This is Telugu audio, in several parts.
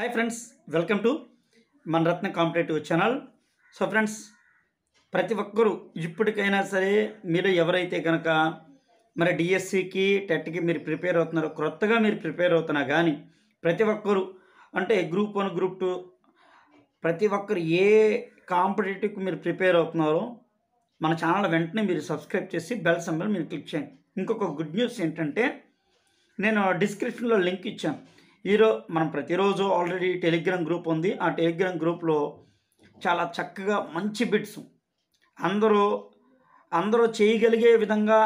హాయ్ ఫ్రెండ్స్ వెల్కమ్ టు మన Ratna competitive channel so friends ప్రతి ఒక్కరూ ఇప్పటికైనా సరే e మీరు ఎవరైతే కనుక మరి డిఎస్సికి టెట్కి మీరు ప్రిపేర్ అవుతున్నారో క్రొత్తగా మీరు ప్రిపేర్ అవుతున్నా కానీ ప్రతి ఒక్కరు అంటే గ్రూప్ వన్ గ్రూప్ టూ ప్రతి ఒక్కరు ఏ కాంపిటేటివ్కి మీరు ప్రిపేర్ అవుతున్నారో మన ఛానల్ వెంటనే మీరు సబ్స్క్రైబ్ చేసి బెల్ సంబల్ మీరు క్లిక్ చేయండి ఇంకొక గుడ్ న్యూస్ ఏంటంటే నేను డిస్క్రిప్షన్లో లింక్ ఇచ్చాను ఈరో మనం ప్రతిరోజు ఆల్రెడీ టెలిగ్రామ్ గ్రూప్ ఉంది ఆ టెలిగ్రామ్ గ్రూప్లో చాలా చక్కగా మంచి బిట్స్ అందరూ అందరూ చేయగలిగే విధంగా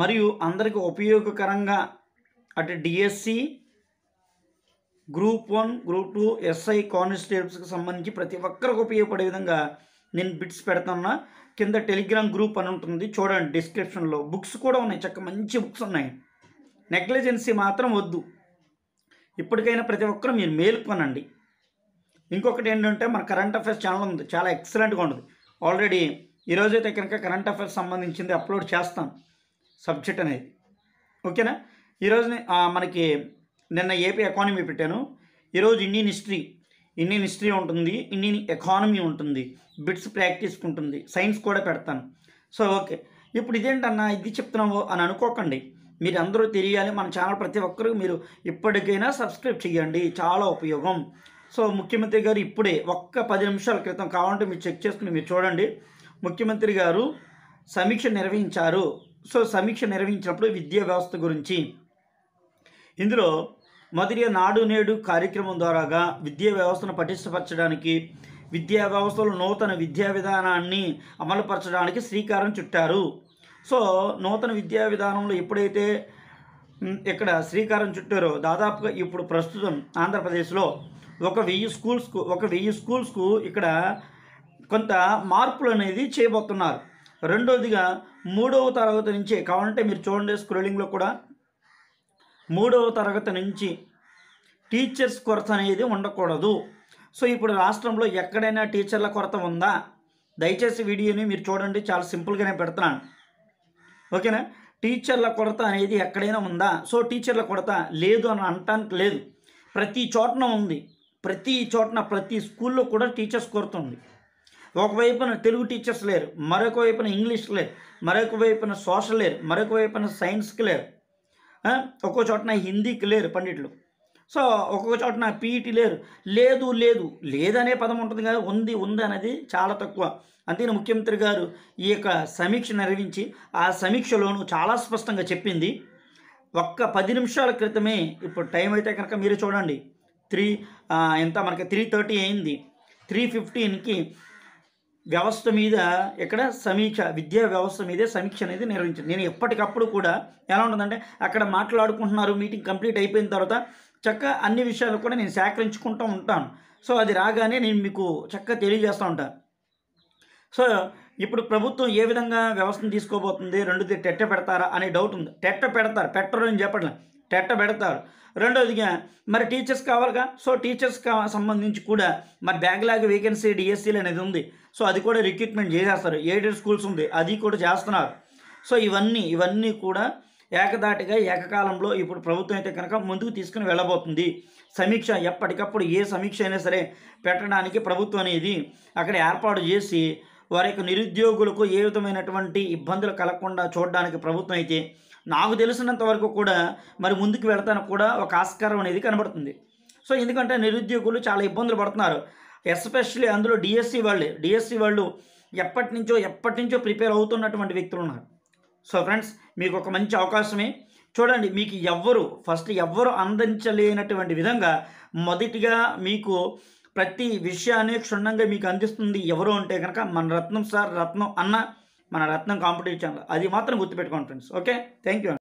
మరియు అందరికీ ఉపయోగకరంగా అటు DSC group one group two SI కానిస్టేబుల్స్కి సంబంధించి ప్రతి ఒక్కరికి ఉపయోగపడే విధంగా నేను బిట్స్ పెడతాను కింద టెలిగ్రామ్ గ్రూప్ అని ఉంటుంది చూడండి డిస్క్రిప్షన్లో బుక్స్ కూడా ఉన్నాయి చక్క మంచి బుక్స్ ఉన్నాయి నెగ్లిజెన్సీ మాత్రం వద్దు ఇప్పటికైనా ప్రతి ఒక్కరూ మీరు మేల్కొనండి ఇంకొకటి ఏంటంటే మన కరెంట్ అఫైర్స్ ఛానల్ ఉంది చాలా ఎక్సలెంట్గా ఉంటుంది ఆల్రెడీ ఈరోజైతే కనుక కరెంట్ అఫైర్స్ సంబంధించింది అప్లోడ్ చేస్తాం సబ్జెక్ట్ అనేది ఓకేనా ఈరోజు మనకి నిన్న ఏపీ ఎకానమీ పెట్టాను ఈరోజు ఇండియన్ హిస్టరీ ఇండియన్ హిస్టరీ ఉంటుంది ఇండియన్ ఎకానమీ ఉంటుంది బిట్స్ ప్రాక్టీస్ ఉంటుంది సైన్స్ కూడా పెడతాను సో ఓకే ఇప్పుడు ఇదేంటన్నా ఇది చెప్తున్నావు అని అనుకోకండి మీరు అందరూ తెలియాలి మన ఛానల్ ప్రతి ఒక్కరు మీరు ఇప్పటికైనా సబ్స్క్రైబ్ చేయండి చాలా ఉపయోగం సో ముఖ్యమంత్రి గారు ఇప్పుడే ఒక్క పది నిమిషాల క్రితం కావాలంటే మీరు చెక్ చేసుకుని మీరు చూడండి ముఖ్యమంత్రి గారు సమీక్ష నిర్వహించారు సో సమీక్ష నిర్వహించినప్పుడు విద్యా వ్యవస్థ గురించి ఇందులో మొదటి నాడు నేడు కార్యక్రమం ద్వారాగా విద్యా వ్యవస్థను పటిష్టపరచడానికి విద్యా వ్యవస్థలో నూతన విద్యా విధానాన్ని అమలుపరచడానికి శ్రీకారం చుట్టారు సో నూతన విద్యా విధానంలో ఎప్పుడైతే ఇక్కడ శ్రీకారం చుట్టారో దాదాపుగా ఇప్పుడు ప్రస్తుతం ఆంధ్రప్రదేశ్లో ఒక వెయ్యి స్కూల్స్కు ఒక వెయ్యి స్కూల్స్కు ఇక్కడ కొంత మార్పులు అనేది చేయబోతున్నారు రెండవదిగా మూడవ తరగతి నుంచి కావాలంటే మీరు చూడండి స్క్రోలింగ్లో కూడా మూడవ తరగతి నుంచి టీచర్స్ కొరత అనేది ఉండకూడదు సో ఇప్పుడు రాష్ట్రంలో ఎక్కడైనా టీచర్ల కొరత ఉందా దయచేసి వీడియోని మీరు చూడండి చాలా సింపుల్గానే పెడుతున్నాను ఓకేనా టీచర్ల కొరత అనేది ఎక్కడైనా ఉందా సో టీచర్ల కొరత లేదు అని అనటానికి లేదు ప్రతి చోటన ఉంది ప్రతి చోటన ప్రతి స్కూల్లో కూడా టీచర్స్ కొరత ఉంది ఒకవైపున తెలుగు టీచర్స్ లేరు మరొక వైపున ఇంగ్లీష్ లేరు మరొక వైపున సోషల్ లేరు మరొక వైపున సైన్స్కి లేరు ఒక్కో చోటన హిందీకి లేరు పండిట్లు సో ఒక్కొక్క చోటన పీఈటీ లేరు లేదు లేదు లేదనే పదం ఉంటుంది కదా ఉంది ఉంది అనేది చాలా తక్కువ అంతేనా ముఖ్యమంత్రి గారు ఈ యొక్క సమీక్ష నిర్వహించి ఆ సమీక్షలోను చాలా స్పష్టంగా చెప్పింది ఒక్క పది నిమిషాల క్రితమే ఇప్పుడు టైం అయితే కనుక మీరు చూడండి త్రీ ఎంత మనకి త్రీ థర్టీ అయింది త్రీ ఫిఫ్టీన్కి వ్యవస్థ మీద ఇక్కడ సమీక్ష విద్యా వ్యవస్థ మీదే సమీక్ష అనేది నిర్వహించింది నేను ఎప్పటికప్పుడు కూడా ఎలా ఉంటుందంటే అక్కడ మాట్లాడుకుంటున్నారు మీటింగ్ కంప్లీట్ అయిపోయిన తర్వాత చక్క అన్ని విషయాలు కూడా నేను సేకరించుకుంటూ ఉంటాను సో అది రాగానే నేను మీకు చక్కగా తెలియజేస్తూ ఉంటాను సో ఇప్పుడు ప్రభుత్వం ఏ విధంగా వ్యవస్థను తీసుకోబోతుంది రెండోది టెట్ట పెడతారా అనే డౌట్ ఉంది టెట్ట పెడతారు పెట్టరు అని చెప్పట్లే టెట్ట పెడతారు రెండోదిగా మరి టీచర్స్ కావాలిగా సో టీచర్స్ సంబంధించి కూడా మరి బ్యాక్లాగ్ వేకెన్సీ డిఎస్సీలు అనేది ఉంది సో అది కూడా రిక్రూట్మెంట్ చేసేస్తారు ఎయిడెడ్ స్కూల్స్ ఉంది అది కూడా చేస్తున్నారు సో ఇవన్నీ ఇవన్నీ కూడా ఏకదాటిగా ఏకకాలంలో ఇప్పుడు ప్రభుత్వం అయితే కనుక ముందుకు తీసుకుని వెళ్ళబోతుంది సమీక్ష ఎప్పటికప్పుడు ఏ సమీక్ష అయినా సరే పెట్టడానికి ప్రభుత్వం అనేది అక్కడ ఏర్పాటు చేసి వారి యొక్క నిరుద్యోగులకు ఏ విధమైనటువంటి ఇబ్బందులు కలగకుండా చూడడానికి ప్రభుత్వం అయితే నాకు తెలిసినంత వరకు కూడా మరి ముందుకు వెళతానికి కూడా ఒక ఆస్కారం అనేది కనబడుతుంది సో ఎందుకంటే నిరుద్యోగులు చాలా ఇబ్బందులు పడుతున్నారు ఎస్పెషల్లీ అందులో డిఎస్సి వాళ్ళే డిఎస్సి వాళ్ళు ఎప్పటి నుంచో ఎప్పటి నుంచో ప్రిపేర్ అవుతున్నటువంటి వ్యక్తులు ఉన్నారు సో ఫ్రెండ్స్ మీకు ఒక మంచి అవకాశమే చూడండి మీకు ఎవ్వరు ఫస్ట్ ఎవ్వరు అందించలేనటువంటి విధంగా మొదటిగా మీకు ప్రతి విషయాన్ని క్షుణ్ణంగా మీకు అందిస్తుంది ఎవరు అంటే కనుక మన రత్నం సార్ రత్నం అన్న మన రత్నం కాంపిటీషన్ ఛానల్ అది మాత్రం గుర్తుపెట్టుకోండి ఫ్రెండ్స్ ఓకే థ్యాంక్ యూ